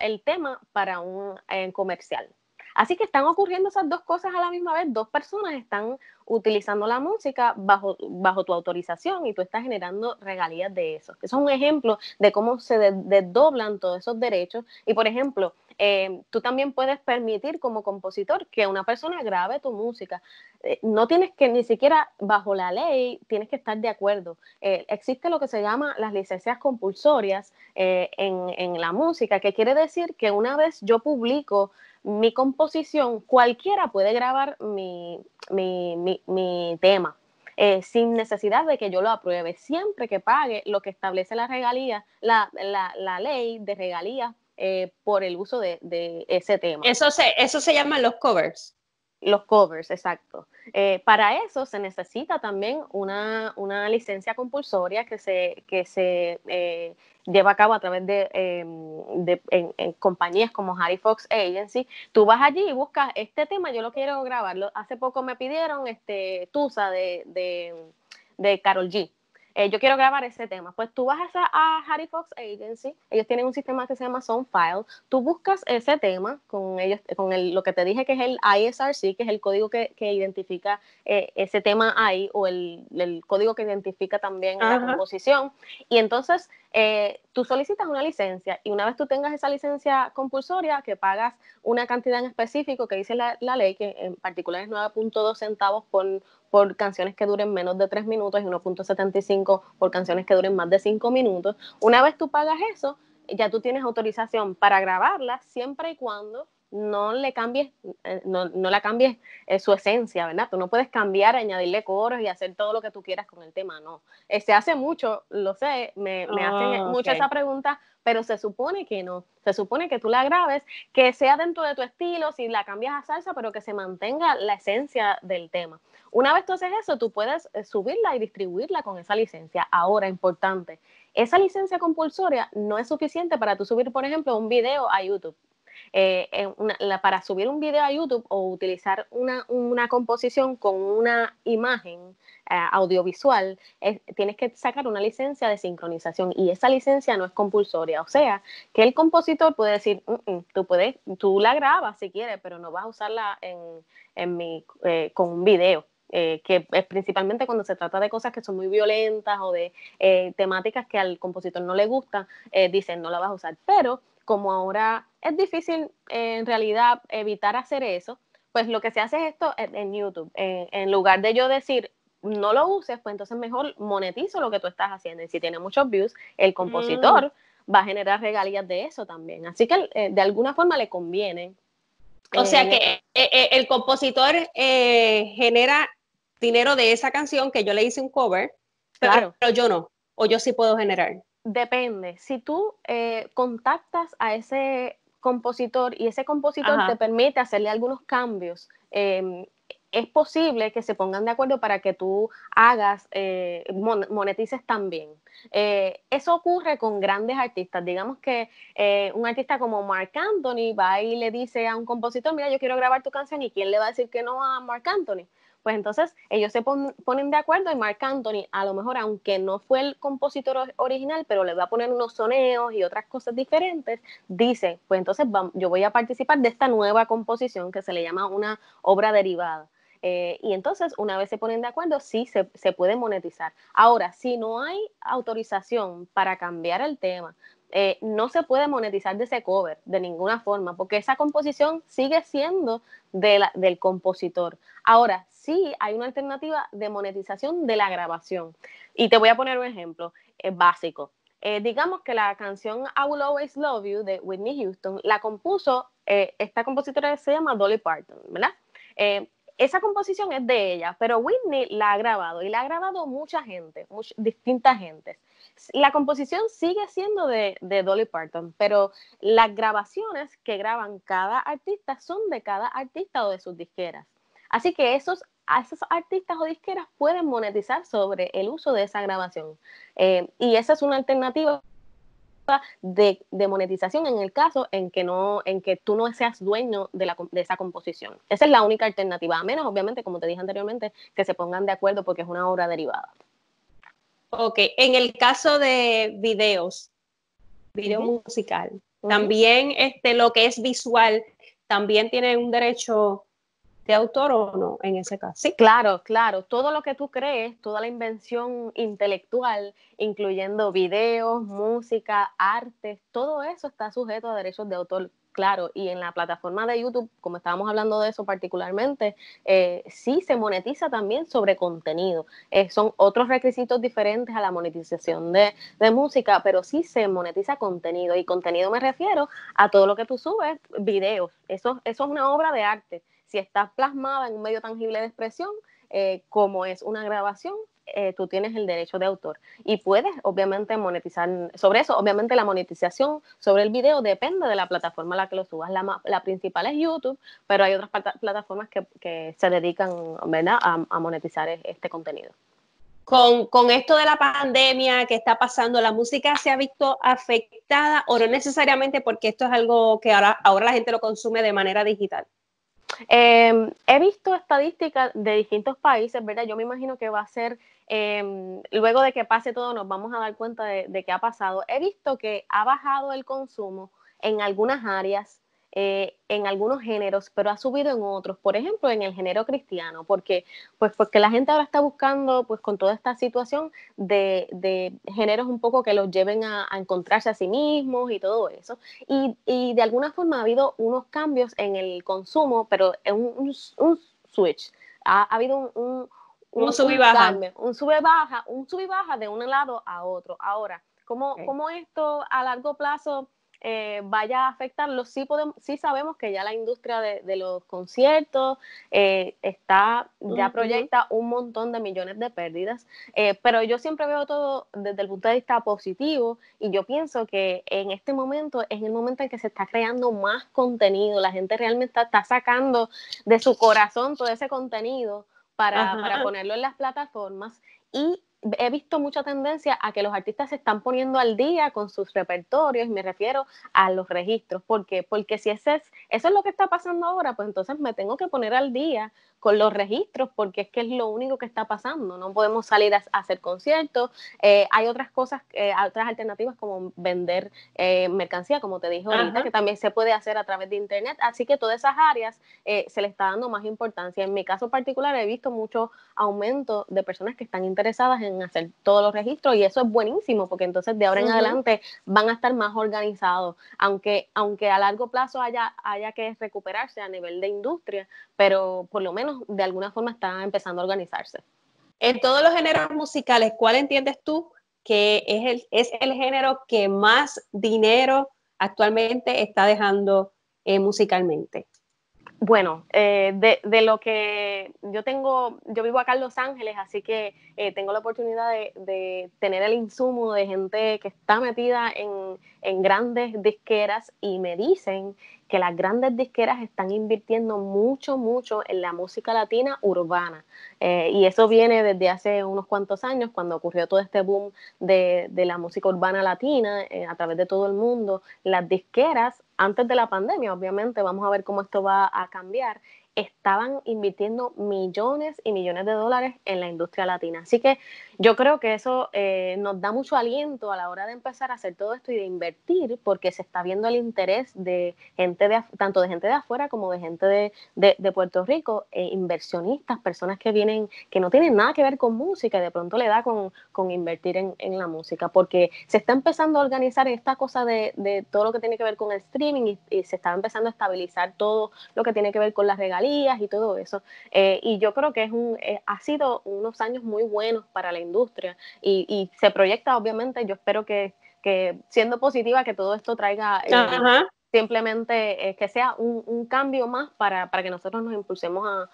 el tema para un eh, comercial. Así que están ocurriendo esas dos cosas a la misma vez, dos personas están utilizando la música bajo, bajo tu autorización y tú estás generando regalías de eso. Eso es un ejemplo de cómo se desdoblan todos esos derechos. Y por ejemplo, eh, tú también puedes permitir como compositor que una persona grabe tu música. Eh, no tienes que ni siquiera bajo la ley, tienes que estar de acuerdo. Eh, existe lo que se llama las licencias compulsorias en, en la música, que quiere decir que una vez yo publico mi composición, cualquiera puede grabar mi, tema. Eh, sin necesidad de que yo lo apruebe, siempre que pague lo que establece la regalía, la, ley de regalías eh, por el uso de, ese tema. Eso se, eso se los covers. Los covers, exacto. Eh, para eso se necesita también una, licencia compulsoria que se, que se eh, lleva a cabo a través de, em, en, compañías como Harry Fox Agency. Tú vas allí y buscas este tema, yo lo quiero grabar, Hace poco me pidieron este Tusa de, de, de Carol G. Eh, yo quiero grabar ese tema. Pues tú vas a, a Harry Fox Agency, ellos tienen un sistema que se llama File. tú buscas ese tema con ellos, con el, lo que te dije que es el ISRC, que es el código que, identifica eh, ese tema ahí, o el, código que identifica también la composición, y entonces eh, tú solicitas una licencia y una vez tú tengas esa licencia compulsoria, que pagas una cantidad en específico que dice la, ley, que en particular es 9.2 centavos por, por canciones que duren menos de 3 minutos y 1.75 por canciones que duren más de 5 minutos. Una vez tú pagas eso, ya tú tienes autorización para grabarla siempre y cuando no le cambies, eh, no, la cambies eh, su esencia, ¿verdad? Tú no puedes cambiar, añadirle coros y hacer todo lo que tú quieras con el tema, no. Eh, se hace mucho, lo sé, me, me hacen ah, mucho esa pregunta, pero se supone que no. Se supone que tú la grabes, que sea dentro de tu estilo, si la cambias a salsa, pero que se mantenga la esencia del tema. Una vez tú haces eso, tú puedes subirla y distribuirla con esa licencia. Ahora, importante, esa licencia compulsoria no es suficiente para tú subir, por ejemplo, un video a YouTube. Eh, para subir un video a YouTube o utilizar una, composición con una imagen eh, audiovisual, tienes que sacar una licencia de sincronización y esa licencia no es compulsoria. O sea, que el compositor puede decir, mm, mm, tú, puedes, tú la grabas si quieres, pero no vas a usarla en, eh, con un video. que es principalmente cuando se trata de cosas que son muy violentas o de temáticas que al compositor no le gusta, dicen no la vas a usar. Pero como ahora es difícil eh, en realidad evitar hacer eso, pues lo que se hace es esto en, YouTube. Eh, en, lugar de yo decir, no lo uses, pues entonces mejor monetizo lo que tú estás haciendo. Y si tiene muchos views, el mm. compositor va a generar regalías de eso también. Así que eh, de alguna forma le conviene. O sea que el compositor genera dinero de esa canción que yo le hice un cover, pero yo no, o yo sí puedo generar depende. Si tú eh, contactas a ese compositor y ese compositor te permite hacerle algunos cambios, em, es posible que se pongan de acuerdo para que tú hagas, eh, monetices también. Eh, eso ocurre con grandes artistas. Digamos que un artista como Mark Anthony va y le dice a un compositor, mira, yo quiero grabar tu canción, ¿y quién le va a decir que no a Mark Anthony? pues entonces ellos se ponen de acuerdo y Marc Anthony, a lo mejor aunque no fue el compositor original, pero le va a poner unos soneos y otras cosas diferentes, dice, pues entonces yo voy a participar de esta nueva composición que se le llama una obra derivada. Eh, y entonces, una vez se ponen de acuerdo, sí se, se, puede monetizar. Ahora, si no hay autorización para cambiar el tema, eh, no se puede monetizar de ese cover de ninguna forma, porque esa composición sigue siendo del compositor. Ahora, sí hay una alternativa de monetización de la grabación. Y te voy a poner un ejemplo eh, básico. Eh, digamos que la canción I Will Always Love You de Whitney Houston la compuso esta compositora que se llama Dolly Parton, ¿verdad? esa composición es de ella, pero Whitney la ha grabado y la ha grabado mucha gente, distintas gentes. La composición sigue siendo de, Dolly Parton, pero las grabaciones que graban cada artista son de cada artista o de sus disqueras. Así que esos esos artistas o disqueras pueden monetizar sobre el uso de esa grabación. Eh, y esa es una alternativa de, monetización en el caso en que, tú no seas dueño de esa composición. Esa es la única alternativa, a menos, obviamente, como te dije anteriormente, que se pongan de acuerdo porque es una obra derivada. Ok, en el caso de videos, video musical, también este, lo que es visual, también tiene un derecho de autor o no en ese caso. Sí, claro, claro. Todo lo que tú crees, toda la invención intelectual, incluyendo videos, música, artes, todo eso está sujeto a derechos de autor claro. Y en la plataforma de YouTube, como estábamos hablando de eso particularmente, eh, sí se monetiza también sobre contenido. Eh, son otros requisitos diferentes a la monetización de, de, música, pero sí se monetiza contenido. Y contenido me refiero a todo lo que tú subes, videos. Eso, eso es una obra de arte. Si está plasmada en un medio tangible de expresión, eh, como es una grabación, eh, tú tienes el derecho de autor y puedes obviamente monetizar sobre eso. Obviamente la monetización sobre el video depende de la plataforma a la que lo subas. La, principal es YouTube, pero hay otras plataformas que, se dedican A, monetizar e, este contenido. Con, esto de la pandemia que está pasando, ¿la música se ha visto afectada o no necesariamente porque esto es algo que ahora, ahora la gente lo consume de manera digital? Em, he visto estadísticas de distintos países, ¿verdad? Yo me imagino que va a ser, em, luego de que pase todo, nos vamos a dar cuenta de, de que ha pasado. He visto que ha bajado el consumo en algunas áreas, eh, en algunos géneros, pero ha subido en otros, por ejemplo, en el género cristiano, porque, pues, porque la gente ahora está buscando, pues con toda esta situación de, géneros un poco que los lleven a, encontrarse a sí mismos y todo eso. Y, de alguna forma ha habido unos cambios en el consumo, pero es un, switch. Ha, habido un, un un, sub y baja. un sube baja, un sub y baja de un lado a otro. Ahora, ¿cómo, ¿cómo esto a largo plazo eh, vaya a afectarlo, sí, podemos, sí sabemos que ya la industria de, los conciertos eh, está, ya proyecta un montón de millones de pérdidas, eh, pero yo siempre veo todo desde el punto de vista positivo y yo pienso que en este momento es el momento en que se está creando más contenido, la gente realmente está, sacando de su corazón todo ese contenido para, para ponerlo en las plataformas y he visto mucha tendencia a que los artistas se están poniendo al día con sus repertorios, y me refiero a los registros. ¿Por Porque si ese es, eso es lo que está pasando ahora, pues entonces me tengo que poner al día con los registros, porque es que es lo único que está pasando. No podemos salir a, hacer conciertos. Eh, hay otras cosas, eh, otras alternativas como vender eh, mercancía, como te dije ahorita, que también se puede hacer a través de Internet. Así que todas esas áreas se le está dando más importancia. En mi caso particular he visto mucho aumento de personas que están interesadas en hacer todos los registros y eso es buenísimo porque entonces de ahora en adelante van a estar más organizados, aunque, aunque a largo plazo haya, haya que recuperarse a nivel de industria, pero por lo menos de alguna forma están empezando a organizarse. En todos los géneros musicales, ¿cuál entiendes tú que es el, es el género que más dinero actualmente está dejando eh, musicalmente? Bueno, eh, de, de, lo que yo tengo, yo vivo acá en Los Ángeles, así que eh, tengo la oportunidad de, de, tener el insumo de gente que está metida en, en, grandes disqueras y me dicen que las grandes disqueras están invirtiendo mucho, mucho en la música latina urbana. Eh, y eso viene desde hace unos cuantos años, cuando ocurrió todo este boom de, la música urbana latina eh, a través de todo el mundo. Las disqueras, antes de la pandemia, obviamente, vamos a ver cómo esto va a cambiar, estaban invirtiendo millones y millones de dólares en la industria latina. Así que yo creo que eso eh, nos da mucho aliento a la hora de empezar a hacer todo esto y de invertir, porque se está viendo el interés de gente de tanto de gente de afuera como de gente de, Puerto Rico, e inversionistas, personas que vienen, que no tienen nada que ver con música y de pronto le da con, invertir en, la música, porque se está empezando a organizar esta cosa de, de todo lo que tiene que ver con el streaming y, se está empezando a estabilizar todo lo que tiene que ver con las regalías y todo eso. Eh, y yo creo que es un, eh, ha sido unos años muy buenos para la industria y, se proyecta, obviamente, yo espero que, que, siendo positiva, que todo esto traiga... Eh, simplemente que sea un, un cambio más para, para, que nosotros nos impulsemos a,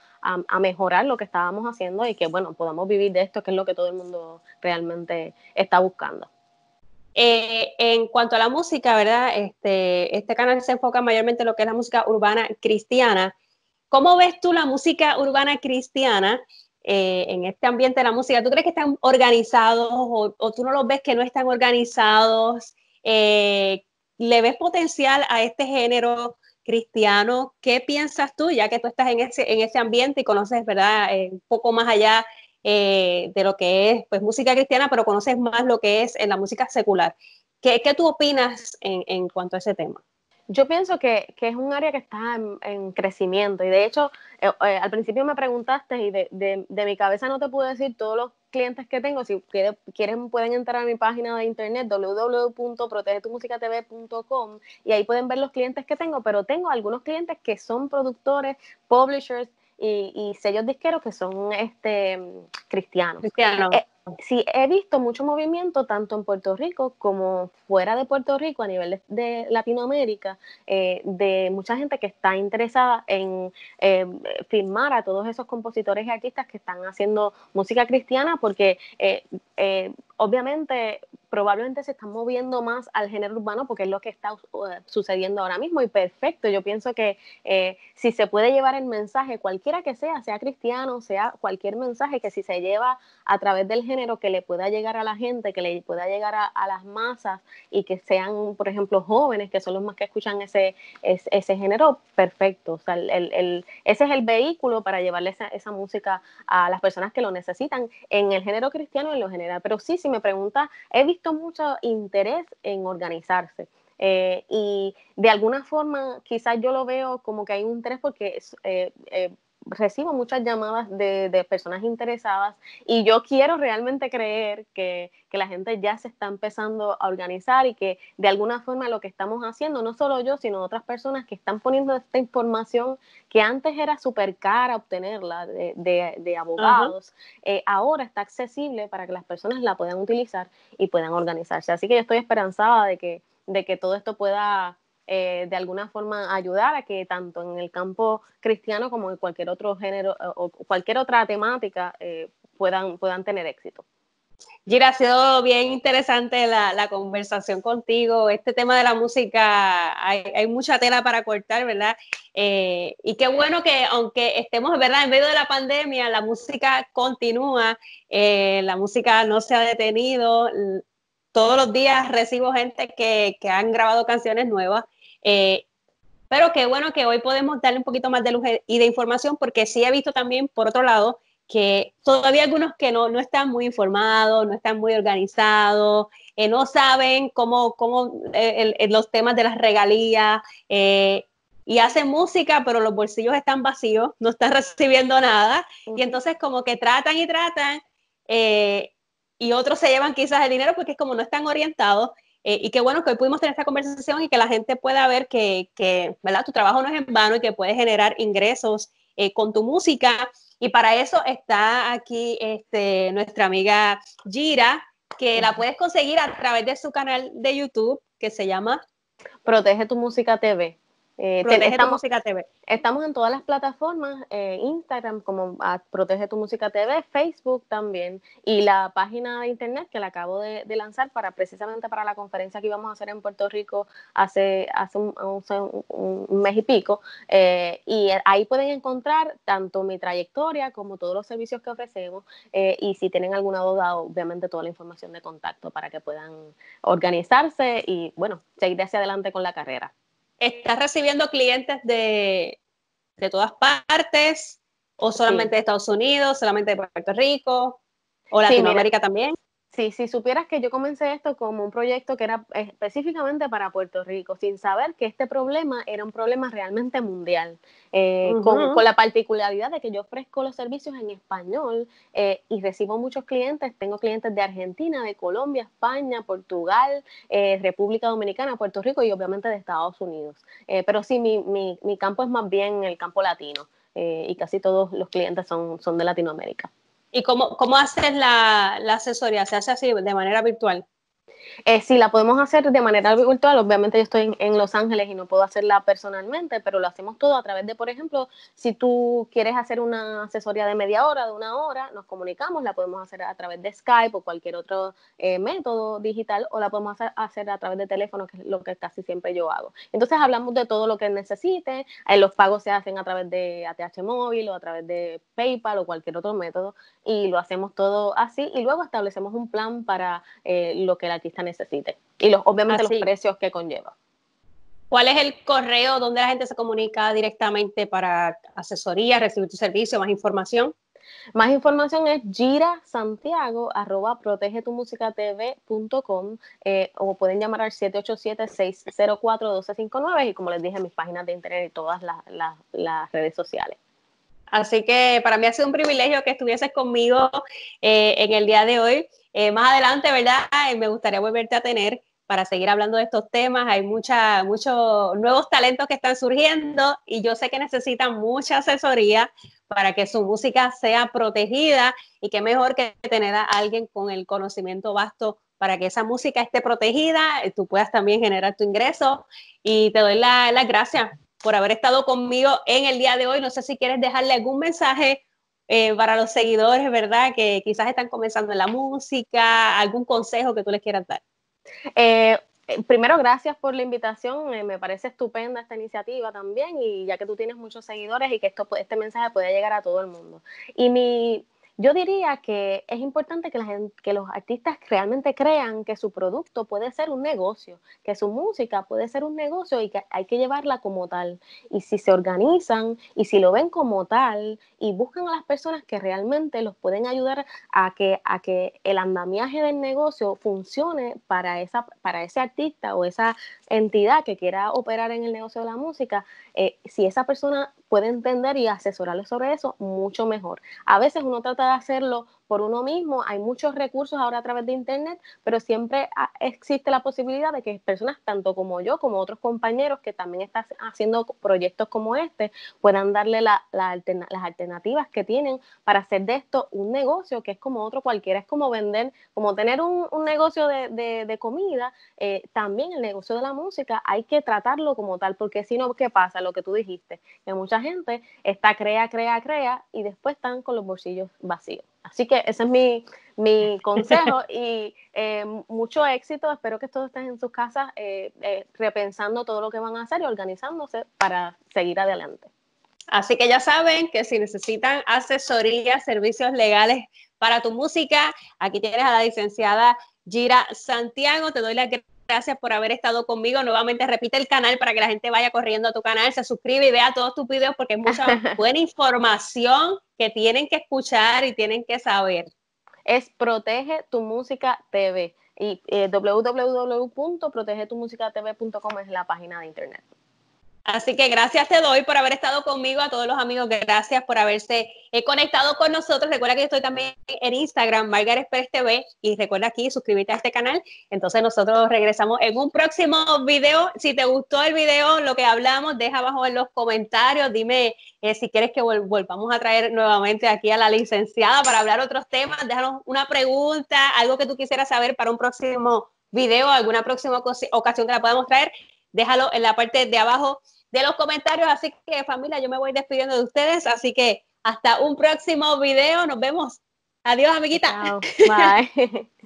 a, mejorar lo que estábamos haciendo y que, bueno, podamos vivir de esto, que es lo que todo el mundo realmente está buscando. en cuanto a la música, ¿verdad? Este, este canal se enfoca mayormente en lo que es la música urbana cristiana. ¿Cómo ves tú la música urbana cristiana eh, en este ambiente de la música? ¿Tú crees que están organizados o, tú no los ves que no están organizados? Eh, ¿Le ves potencial a este género cristiano? ¿Qué piensas tú, ya que tú estás en ese, ambiente y conoces, verdad, eh, un poco más allá de lo que es pues, música cristiana, pero conoces más lo que es en la música secular? ¿Qué, tú opinas en cuanto a ese tema? Yo pienso que, es un área que está en, crecimiento y de hecho eh, eh, al principio me preguntaste y de, de, mi cabeza no te pude decir todos los clientes que tengo. Si quieren, pueden entrar a mi página de internet www.protegetumusicatv.com y ahí pueden ver los clientes que tengo, pero tengo algunos clientes que son productores, publishers y, y sellos disqueros que son este cristianos. Eh, sí he visto mucho movimiento tanto en Puerto Rico como fuera de Puerto Rico a nivel de, Latinoamérica eh, de mucha gente que está interesada en eh, firmar a todos esos compositores y artistas que están haciendo música cristiana porque eh, obviamente, probablemente se están moviendo más al género urbano porque es lo que está uh, sucediendo ahora mismo y perfecto. Yo pienso que eh, si se puede llevar el mensaje, cualquiera que sea, sea cristiano, sea cualquier mensaje que si se lleva a través del género que le pueda llegar a la gente, que le pueda llegar a, las masas y que sean, por ejemplo, jóvenes, que son los más que escuchan ese, ese, género, perfecto. O sea, el, ese es el vehículo para llevarle esa, esa música a las personas que lo necesitan en el género cristiano en lo general. Pero sí, sí me pregunta, he visto mucho interés en organizarse. Eh, y de alguna forma, quizás yo lo veo como que hay un interés porque eh, eh, recibo muchas llamadas de, personas interesadas y yo quiero realmente creer que, la gente ya se está empezando a organizar y que de alguna forma lo que estamos haciendo, no solo yo, sino otras personas que están poniendo esta información que antes era súper cara obtenerla de, abogados, eh, ahora está accesible para que las personas la puedan utilizar y puedan organizarse. Así que yo estoy esperanzada de que, de que todo esto pueda eh, de alguna forma ayudar a que tanto en el campo cristiano como en cualquier otro género eh, o cualquier otra temática eh, puedan, puedan tener éxito. Gira, ha sido bien interesante la, la, conversación contigo. Este tema de la música, hay, hay mucha tela para cortar, ¿verdad? y qué bueno que aunque estemos, ¿verdad? En medio de la pandemia, la música continúa, la música no se ha detenido. Todos los días recibo gente que, que han grabado canciones nuevas eh, pero qué bueno que hoy podemos darle un poquito más de luz y de información, porque sí he visto también, por otro lado, que todavía algunos que no, están muy informados, no están muy organizados, eh, no saben cómo, cómo eh, los temas de las regalías, y hacen música, pero los bolsillos están vacíos, no están recibiendo nada, y entonces como que tratan y tratan, y otros se llevan quizás el dinero porque es como no están orientados, eh, y qué bueno que hoy pudimos tener esta conversación y que la gente pueda ver que, ¿verdad? tu trabajo no es en vano y que puedes generar ingresos eh, con tu música. Y para eso está aquí este, nuestra amiga Gira, que la puedes conseguir a través de su canal de YouTube que se llama Protege tu Música TV. Eh, Protege tu Música TV. Estamos en todas las plataformas, eh, Instagram como ah, Protege tu Música TV, Facebook también, y la página de internet que la acabo de, lanzar para precisamente para la conferencia que íbamos a hacer en Puerto Rico hace, hace, un, mes y pico. Eh, y ahí pueden encontrar tanto mi trayectoria como todos los servicios que ofrecemos, eh, y si tienen alguna duda, obviamente toda la información de contacto para que puedan organizarse y, bueno, seguir hacia adelante con la carrera. ¿Estás recibiendo clientes de, de todas partes? ¿O solamente de Estados Unidos, solamente de Puerto Rico? ¿O Latinoamérica también? Sí, si supieras que yo comencé esto como un proyecto que era específicamente para Puerto Rico, sin saber que este problema era un problema realmente mundial, eh, con, la particularidad de que yo ofrezco los servicios en español eh, y recibo muchos clientes, tengo clientes de Argentina, de Colombia, España, Portugal, eh, República Dominicana, Puerto Rico y obviamente de Estados Unidos. pero sí, mi, mi, mi, campo es más bien el campo latino y casi todos los clientes son de Latinoamérica. ¿Y cómo, cómo haces la, la asesoría? ¿Se hace así de manera virtual? Eh, si la podemos hacer de manera virtual, obviamente yo estoy en, Los Ángeles y no puedo hacerla personalmente, pero lo hacemos todo a través de, por ejemplo, si tú quieres hacer una asesoría de media hora, de una hora, nos comunicamos, la podemos hacer a través de Skype o cualquier otro eh, método digital o la podemos hacer, a través de teléfono, que es lo que casi siempre yo hago. Entonces hablamos de todo lo que necesite, eh, los pagos se hacen a través de ATH móvil o a través de PayPal o cualquier otro método y lo hacemos todo así y luego establecemos un plan para eh, lo que el artista necesite, Y los, obviamente los precios que conlleva. ¿Cuál es el correo donde la gente se comunica directamente para asesoría, recibir tu servicio, más información? Más información es girasantiago arroba protegetumusicatv.com eh, o pueden llamar al 787-604-1259 y como les dije, mis páginas de internet y todas las redes sociales. Así que para mí ha sido un privilegio que estuvieses conmigo eh, en el día de hoy. Eh, más adelante, ¿verdad? me gustaría volverte a tener para seguir hablando de estos temas. Hay muchos nuevos talentos que están surgiendo y yo sé que necesitan mucha asesoría para que su música sea protegida y qué mejor que tener a alguien con el conocimiento vasto para que esa música esté protegida, eh, tú puedas también generar tu ingreso y te doy las gracias por haber estado conmigo en el día de hoy. No sé si quieres dejarle algún mensaje eh, para los seguidores, ¿verdad? Que quizás están comenzando en la música, algún consejo que tú les quieras dar. Eh, eh, primero, gracias por la invitación. me parece estupenda esta iniciativa también y ya que tú tienes muchos seguidores y que esto, este mensaje puede llegar a todo el mundo. Y mi yo diría que es importante que, la que, los artistas realmente crean que su producto puede ser un negocio, que su música puede ser un negocio y que hay que llevarla como tal. Y si se organizan y si lo ven como tal y buscan a las personas que realmente los pueden ayudar a que, el andamiaje del negocio funcione para, esa, para ese artista o esa entidad que quiera operar en el negocio de la música, eh, si esa persona puede entender y asesorarle sobre eso mucho mejor. A veces uno trata de hacerlo por uno mismo. Hay muchos recursos ahora a través de Internet, pero siempre ah, existe la posibilidad de que personas, tanto como yo, como otros compañeros que también están haciendo proyectos como este, puedan darle las alternativas que tienen para hacer de esto un negocio que es como otro cualquiera, es como vender, como tener un, negocio de, de, comida, eh, también el negocio de la música hay que tratarlo como tal, porque si no, ¿qué pasa? Lo que tú dijiste, que mucha gente está crea, crea, crea y después están con los bolsillos vacíos. Así que ese es mi, mi consejo y eh, mucho éxito. Espero que todos estén en sus casas eh, eh, repensando todo lo que van a hacer y organizándose para seguir adelante. Así que ya saben que si necesitan asesoría, servicios legales para tu música, aquí tienes a la licenciada Gira Santiago. Te doy la gracias por haber estado conmigo. Nuevamente repite el canal para que la gente vaya corriendo a tu canal, se suscribe y vea todos tus videos porque es mucha buena información que tienen que escuchar y tienen que saber. Es Protege tu Música TV y eh, www.protegetumusica.tv.com es la página de internet. Así que gracias te doy por haber estado conmigo, a todos los amigos, gracias por haberse eh, conectado con nosotros. Recuerda que yo estoy también en Instagram, Margaret TV, y recuerda aquí suscribirte a este canal. Entonces nosotros regresamos en un próximo video. Si te gustó el video, lo que hablamos, deja abajo en los comentarios, dime eh, si quieres que volvamos a traer nuevamente aquí a la licenciada para hablar otros temas, déjanos una pregunta, algo que tú quisieras saber para un próximo video, alguna próxima ocasión que la podamos traer, déjalo en la parte de abajo de los comentarios. Así que familia, yo me voy despidiendo de ustedes. Así que hasta un próximo video. Nos vemos. Adiós, amiguita.